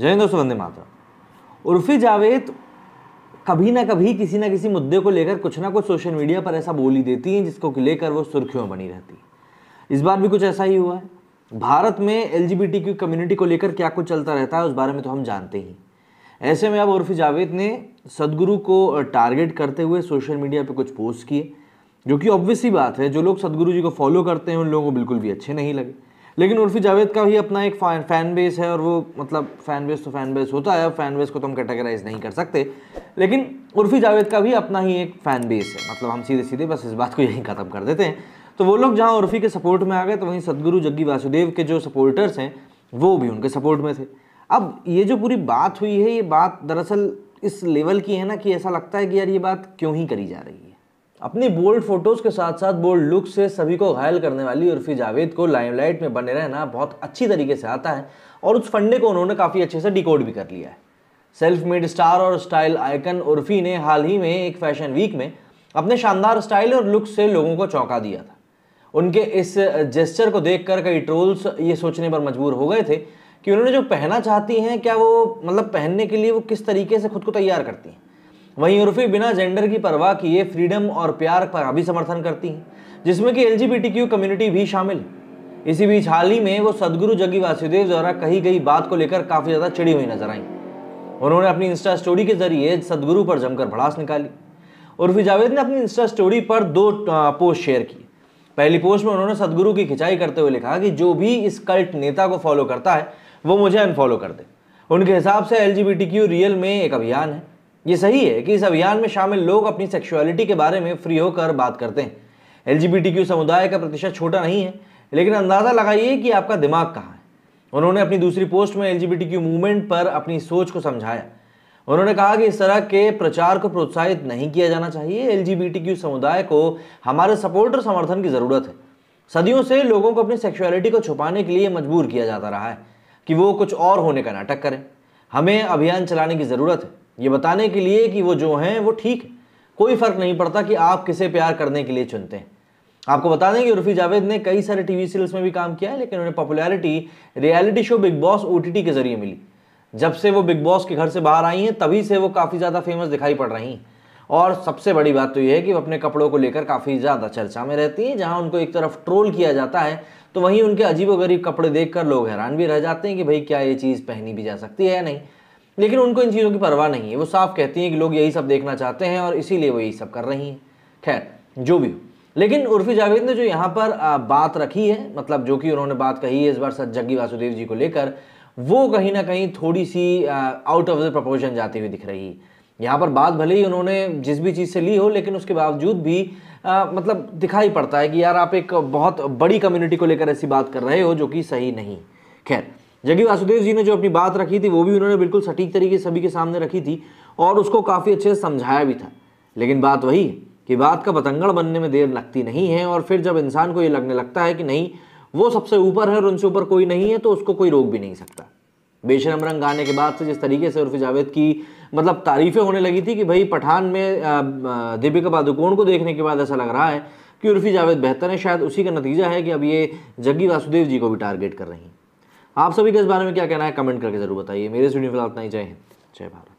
जय हिंद दोस्तों वंदे मातरम उर्फी जावेद कभी ना कभी किसी ना किसी मुद्दे को लेकर कुछ ना कुछ सोशल मीडिया पर ऐसा बोली देती हैं जिसको लेकर वो सुर्खियों बनी रहती है इस बार भी कुछ ऐसा ही हुआ है भारत में एल कम्युनिटी को लेकर क्या कुछ चलता रहता है उस बारे में तो हम जानते ही ऐसे में अब उर्फी जावेद ने सदगुरु को टारगेट करते हुए सोशल मीडिया पर कुछ पोस्ट किए जो कि ऑब्वियस ही बात है जो लोग सदगुरु जी को फॉलो करते हैं उन लोगों को बिल्कुल भी अच्छे नहीं लगे लेकिन उर्फी जावेद का भी अपना एक फैन फैन बेस है और वो मतलब फैन बेस तो फैन बेस होता है फैन बेस को तो हम कैटेगराइज नहीं कर सकते लेकिन उर्फी जावेद का भी अपना ही एक फैन बेस है मतलब हम सीधे सीधे बस इस बात को यहीं ख़त्म कर देते हैं तो वो लोग जहाँ उर्फी के सपोर्ट में आ गए तो वहीं सदगुरु जग्गी वासुदेव के जो सपोर्टर्स हैं वो भी उनके सपोर्ट में थे अब ये जो पूरी बात हुई है ये बात दरअसल इस लेवल की है ना कि ऐसा लगता है कि यार ये बात क्यों ही करी जा रही है अपनी बोल्ड फोटोज के साथ साथ बोल्ड लुक से सभी को घायल करने वाली उर्फी जावेद को लाइमलाइट में बने रहना बहुत अच्छी तरीके से आता है और उस फंडे को उन्होंने काफ़ी अच्छे से डिकोड भी कर लिया है सेल्फ मेड स्टार और स्टाइल आइकन उर्फी ने हाल ही में एक फैशन वीक में अपने शानदार स्टाइल और लुक से लोगों को चौंका दिया था उनके इस जेस्चर को देखकर कई ट्रोल्स ये सोचने पर मजबूर हो गए थे कि उन्होंने जो पहनना चाहती हैं क्या वो मतलब पहनने के लिए वो किस तरीके से खुद को तैयार करती हैं वहीं उर्फी बिना जेंडर की परवाह किए फ्रीडम और प्यार का भी समर्थन करती हैं जिसमें कि एल कम्युनिटी भी शामिल है इसी बीच हाल ही में वो सदगुरु जगी वासुदेव द्वारा कही गई बात को लेकर काफ़ी ज़्यादा चिड़ी हुई नजर आई उन्होंने अपनी इंस्टा स्टोरी के जरिए सदगुरु पर जमकर भड़ास निकाली उर्फी जावेद ने अपनी इंस्टा स्टोरी पर दो पोस्ट शेयर की पहली पोस्ट में उन्होंने सदगुरु की खिंचाई करते हुए लिखा कि जो भी इस कल्ट नेता को फॉलो करता है वो मुझे अनफॉलो कर दे उनके हिसाब से एल रियल में एक अभियान है ये सही है कि इस अभियान में शामिल लोग अपनी सेक्सुअलिटी के बारे में फ्री होकर बात करते हैं एल समुदाय का प्रतिशत छोटा नहीं है लेकिन अंदाज़ा लगाइए कि आपका दिमाग कहाँ है उन्होंने अपनी दूसरी पोस्ट में एल मूवमेंट पर अपनी सोच को समझाया उन्होंने कहा कि इस तरह के प्रचार को प्रोत्साहित नहीं किया जाना चाहिए एल समुदाय को हमारे सपोर्ट और समर्थन की ज़रूरत है सदियों से लोगों को अपनी सेक्सुअलिटी को छुपाने के लिए मजबूर किया जाता रहा है कि वो कुछ और होने का नाटक करें हमें अभियान चलाने की ज़रूरत है ये बताने के लिए कि वो जो हैं वो ठीक है कोई फ़र्क नहीं पड़ता कि आप किसे प्यार करने के लिए चुनते हैं आपको बता दें कि उर्फी जावेद ने कई सारे टीवी सीरियल्स में भी काम किया है लेकिन उन्हें popularity reality show Bigg Boss O के ज़रिए मिली जब से वो बिग बॉस के घर से बाहर आई हैं तभी से वो काफ़ी ज़्यादा फेमस दिखाई पड़ रही हैं और सबसे बड़ी बात तो यह है कि वो अपने कपड़ों को लेकर काफ़ी ज़्यादा चर्चा में रहती हैं जहाँ उनको एक तरफ ट्रोल किया जाता है तो वहीं उनके अजीबोगरीब कपड़े देखकर लोग हैरान भी रह जाते हैं कि भाई क्या ये चीज़ पहनी भी जा सकती है या नहीं लेकिन उनको इन चीज़ों की परवाह नहीं है वो साफ कहती हैं कि लोग यही सब देखना चाहते हैं और इसीलिए वो यही सब कर रही हैं खैर जो भी हो लेकिन उर्फी जावेद ने जो यहाँ पर बात रखी है मतलब जो कि उन्होंने बात कही है इस बार सज्जगी वासुदेव जी को लेकर वो कहीं ना कहीं थोड़ी सी आउट ऑफ द प्रपोजन जाती हुई दिख रही है यहाँ पर बात भले ही उन्होंने जिस भी चीज़ से ली हो लेकिन उसके बावजूद भी आ, मतलब दिखाई पड़ता है कि यार आप एक बहुत बड़ी कम्युनिटी को लेकर ऐसी बात कर रहे हो जो कि सही नहीं खैर जगी वासुदेव जी ने जो अपनी बात रखी थी वो भी उन्होंने बिल्कुल सटीक तरीके से सभी के सामने रखी थी और उसको काफ़ी अच्छे से समझाया भी था लेकिन बात वही कि बात का पतंगड़ बनने में देर लगती नहीं है और फिर जब इंसान को ये लगने लगता है कि नहीं वो सबसे ऊपर है और उनसे ऊपर कोई नहीं है तो उसको कोई रोक भी नहीं सकता बेशरम रंग गाने के बाद से जिस तरीके से उर्फी जावेद की मतलब तारीफ़ें होने लगी थी कि भाई पठान में दीपिका पादुकोण को देखने के बाद ऐसा लग रहा है कि उर्फी जावेद बेहतर है शायद उसी का नतीजा है कि अब ये जग्गी वासुदेव जी को भी टारगेट कर रही हैं आप सभी के इस बारे में क्या कहना है कमेंट करके जरूर बताइए मेरे स्टूडियो फिलहाल इतना ही जय हिंद जय भारत